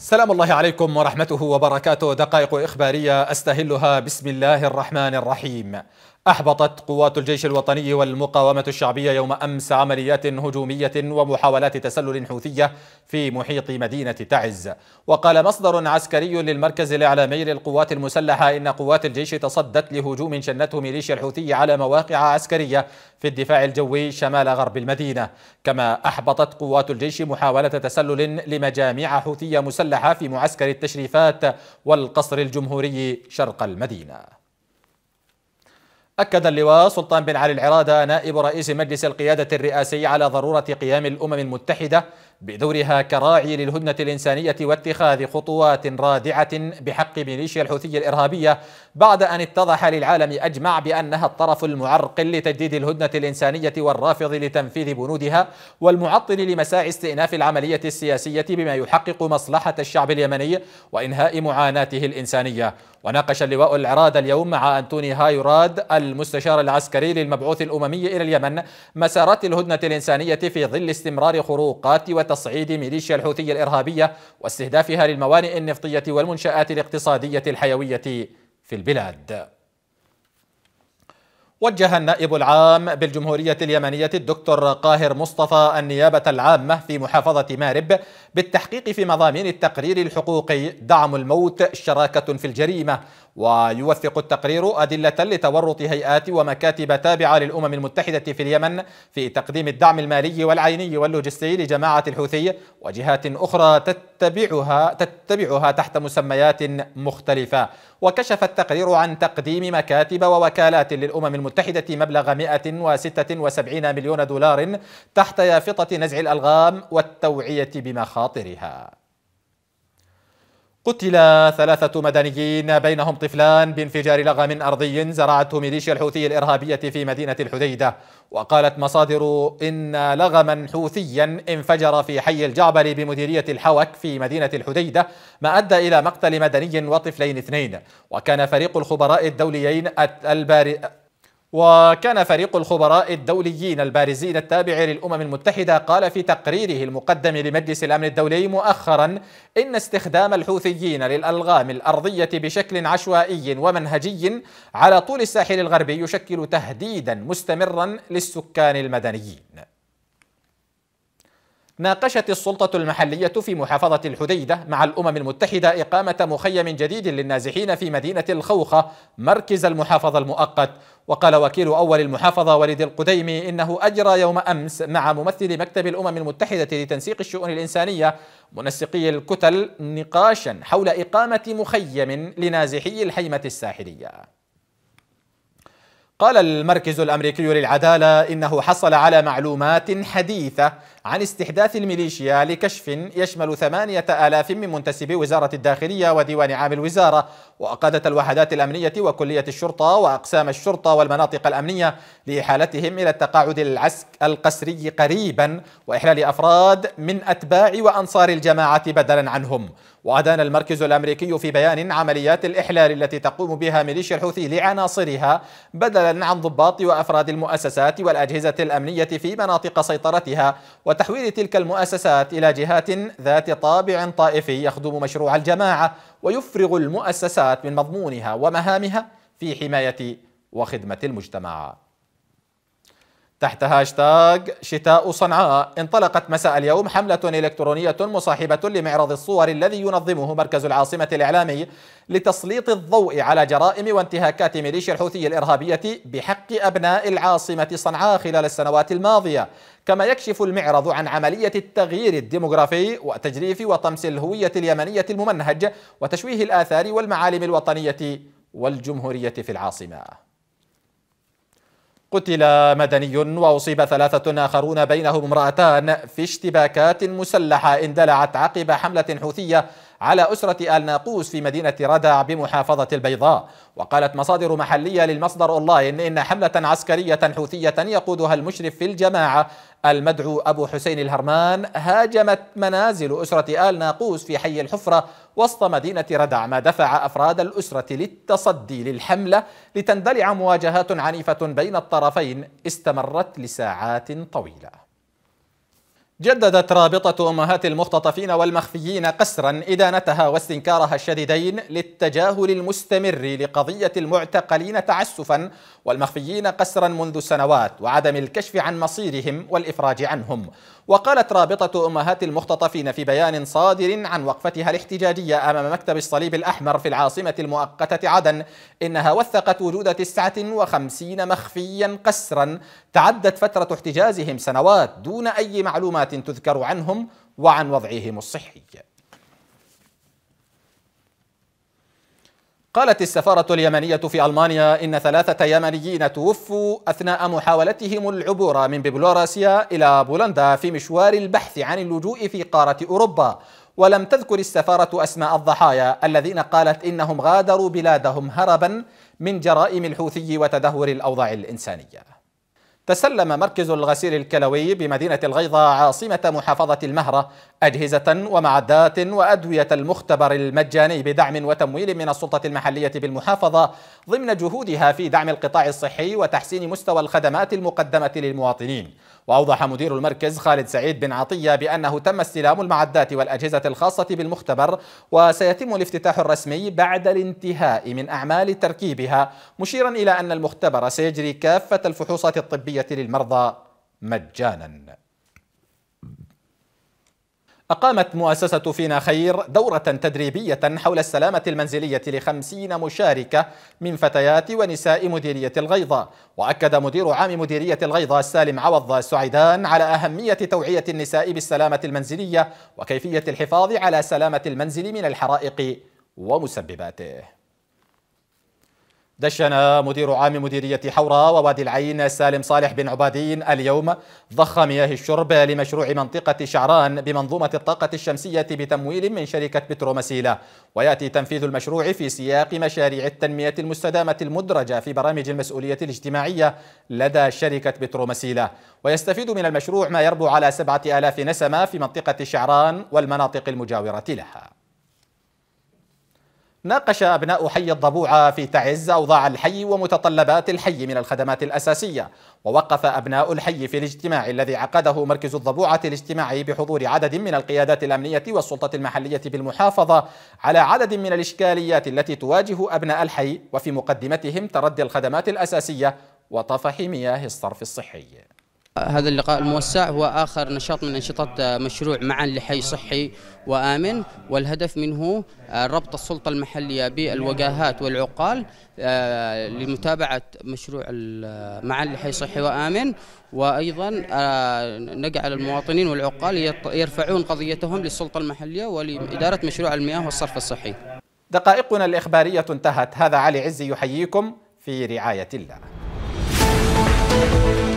سلام الله عليكم ورحمته وبركاته دقائق إخبارية أستهلها بسم الله الرحمن الرحيم أحبطت قوات الجيش الوطني والمقاومة الشعبية يوم أمس عمليات هجومية ومحاولات تسلل حوثية في محيط مدينة تعز وقال مصدر عسكري للمركز الإعلامي للقوات المسلحة إن قوات الجيش تصدت لهجوم شنته ميليشيا الحوثي على مواقع عسكرية في الدفاع الجوي شمال غرب المدينة كما أحبطت قوات الجيش محاولة تسلل لمجاميع حوثية مسلحة في معسكر التشريفات والقصر الجمهوري شرق المدينة أكد اللواء سلطان بن علي العرادة نائب رئيس مجلس القيادة الرئاسي على ضرورة قيام الأمم المتحدة بدورها كراعي للهدنة الإنسانية واتخاذ خطوات رادعة بحق ميليشيا الحوثية الإرهابية بعد أن اتضح للعالم أجمع بأنها الطرف المعرقل لتجديد الهدنة الإنسانية والرافض لتنفيذ بنودها والمعطل لمساعي استئناف العملية السياسية بما يحقق مصلحة الشعب اليمني وإنهاء معاناته الإنسانية وناقش اللواء العراد اليوم مع أنتوني هايراد المستشار العسكري للمبعوث الأممي إلى اليمن مسارات الهدنة الإنسانية في ظل استمرار خروقات وت تصعيد ميليشيا الحوثي الإرهابية واستهدافها للموانئ النفطية والمنشآت الاقتصادية الحيوية في البلاد وجه النائب العام بالجمهورية اليمنية الدكتور قاهر مصطفى النيابة العامة في محافظة مارب بالتحقيق في مضامين التقرير الحقوقي دعم الموت شراكة في الجريمة ويوثق التقرير أدلة لتورط هيئات ومكاتب تابعة للأمم المتحدة في اليمن في تقديم الدعم المالي والعيني واللوجستي لجماعة الحوثي وجهات أخرى تتبعها, تتبعها تحت مسميات مختلفة وكشف التقرير عن تقديم مكاتب ووكالات للأمم المتحدة مبلغ 176 مليون دولار تحت يافطة نزع الألغام والتوعية بمخاطرها قتل ثلاثة مدنيين بينهم طفلان بانفجار لغم أرضي زرعته ميليشيا الحوثي الإرهابية في مدينة الحديدة وقالت مصادر إن لغما حوثيا انفجر في حي الجعبل بمديرية الحوك في مدينة الحديدة ما أدى إلى مقتل مدني وطفلين اثنين وكان فريق الخبراء الدوليين وكان فريق الخبراء الدوليين البارزين التابع للأمم المتحدة قال في تقريره المقدم لمجلس الأمن الدولي مؤخرا إن استخدام الحوثيين للألغام الأرضية بشكل عشوائي ومنهجي على طول الساحل الغربي يشكل تهديدا مستمرا للسكان المدنيين ناقشت السلطة المحلية في محافظة الحديدة مع الأمم المتحدة إقامة مخيم جديد للنازحين في مدينة الخوخة مركز المحافظة المؤقت وقال وكيل أول المحافظة وليد القديمي إنه أجرى يوم أمس مع ممثل مكتب الأمم المتحدة لتنسيق الشؤون الإنسانية منسقي الكتل نقاشا حول إقامة مخيم لنازحي الحيمة الساحلية قال المركز الأمريكي للعدالة إنه حصل على معلومات حديثة عن استحداث الميليشيا لكشف يشمل ثمانية آلاف من منتسبي وزارة الداخلية وديوان عام الوزارة وقادة الوحدات الأمنية وكلية الشرطة وأقسام الشرطة والمناطق الأمنية لإحالتهم إلى التقاعد العسك القسري قريبا وإحلال أفراد من أتباع وأنصار الجماعة بدلا عنهم وأدان المركز الأمريكي في بيان عمليات الإحلال التي تقوم بها ميليشيا الحوثي لعناصرها بدلا عن ضباط وأفراد المؤسسات والأجهزة الأمنية في مناطق سيطرتها وتحويل تلك المؤسسات إلى جهات ذات طابع طائفي يخدم مشروع الجماعة ويفرغ المؤسسات من مضمونها ومهامها في حماية وخدمة المجتمع تحت هاشتاغ شتاء صنعاء انطلقت مساء اليوم حملة إلكترونية مصاحبة لمعرض الصور الذي ينظمه مركز العاصمة الإعلامي لتسليط الضوء على جرائم وانتهاكات ميليشيا الحوثي الإرهابية بحق أبناء العاصمة صنعاء خلال السنوات الماضية كما يكشف المعرض عن عملية التغيير الديموغرافي وتجريف وطمس الهوية اليمنية الممنهج وتشويه الآثار والمعالم الوطنية والجمهورية في العاصمة قتل مدني وأصيب ثلاثة آخرون بينهم امرأتان في اشتباكات مسلحة اندلعت عقب حملة حوثية على أسرة آل ناقوس في مدينة ردع بمحافظة البيضاء وقالت مصادر محلية للمصدر أونلاين إن حملة عسكرية حوثية يقودها المشرف في الجماعة المدعو أبو حسين الهرمان هاجمت منازل أسرة آل ناقوس في حي الحفرة وسط مدينة ردع ما دفع أفراد الأسرة للتصدي للحملة لتندلع مواجهات عنيفة بين الطرفين استمرت لساعات طويلة جددت رابطة أمهات المختطفين والمخفيين قسرا إدانتها واستنكارها الشديدين للتجاهل المستمر لقضية المعتقلين تعسفا والمخفيين قسرا منذ سنوات وعدم الكشف عن مصيرهم والإفراج عنهم وقالت رابطة أمهات المختطفين في بيان صادر عن وقفتها الاحتجاجية أمام مكتب الصليب الأحمر في العاصمة المؤقتة عدن إنها وثقت وجود 59 مخفيا قسرا تعدت فترة احتجازهم سنوات دون أي معلومات تذكر عنهم وعن وضعهم الصحي قالت السفارة اليمنية في ألمانيا إن ثلاثة يمنيين توفوا أثناء محاولتهم العبور من ببلوراسيا إلى بولندا في مشوار البحث عن اللجوء في قارة أوروبا ولم تذكر السفارة أسماء الضحايا الذين قالت إنهم غادروا بلادهم هربا من جرائم الحوثي وتدهور الأوضاع الإنسانية تسلم مركز الغسيل الكلوي بمدينة الغيضة عاصمة محافظة المهرة أجهزة ومعدات وأدوية المختبر المجاني بدعم وتمويل من السلطة المحلية بالمحافظة ضمن جهودها في دعم القطاع الصحي وتحسين مستوى الخدمات المقدمة للمواطنين وأوضح مدير المركز خالد سعيد بن عطية بأنه تم استلام المعدات والأجهزة الخاصة بالمختبر وسيتم الافتتاح الرسمي بعد الانتهاء من أعمال تركيبها مشيرا إلى أن المختبر سيجري كافة الفحوصات الطبية للمرضى مجانا أقامت مؤسسة فينا خير دورة تدريبية حول السلامة المنزلية لخمسين مشاركة من فتيات ونساء مديرية الغيضة وأكد مدير عام مديرية الغيضة السالم عوض السعيدان على أهمية توعية النساء بالسلامة المنزلية وكيفية الحفاظ على سلامة المنزل من الحرائق ومسبباته دشن مدير عام مديرية حورة ووادي العين سالم صالح بن عبادين اليوم ضخ مياه الشرب لمشروع منطقة شعران بمنظومة الطاقة الشمسية بتمويل من شركة بترومسيلا ويأتي تنفيذ المشروع في سياق مشاريع التنمية المستدامة المدرجة في برامج المسؤولية الاجتماعية لدى شركة بترومسيلا ويستفيد من المشروع ما يربو على سبعة آلاف نسمة في منطقة شعران والمناطق المجاورة لها ناقش أبناء حي الضبوعة في تعز أوضاع الحي ومتطلبات الحي من الخدمات الأساسية ووقف أبناء الحي في الاجتماع الذي عقده مركز الضبوعة الاجتماعي بحضور عدد من القيادات الأمنية والسلطة المحلية بالمحافظة على عدد من الإشكاليات التي تواجه أبناء الحي وفي مقدمتهم تردي الخدمات الأساسية وطفح مياه الصرف الصحي هذا اللقاء الموسع هو آخر نشاط من أنشطة مشروع معا لحي صحي وآمن والهدف منه آه، ربط السلطة المحلية بالوجاهات والعقال آه، لمتابعة مشروع معا لحي صحي وآمن وأيضا آه، نجعل المواطنين والعقال يرفعون قضيتهم للسلطة المحلية ولإدارة مشروع المياه والصرف الصحي دقائقنا الإخبارية انتهت هذا علي عزي يحييكم في رعاية الله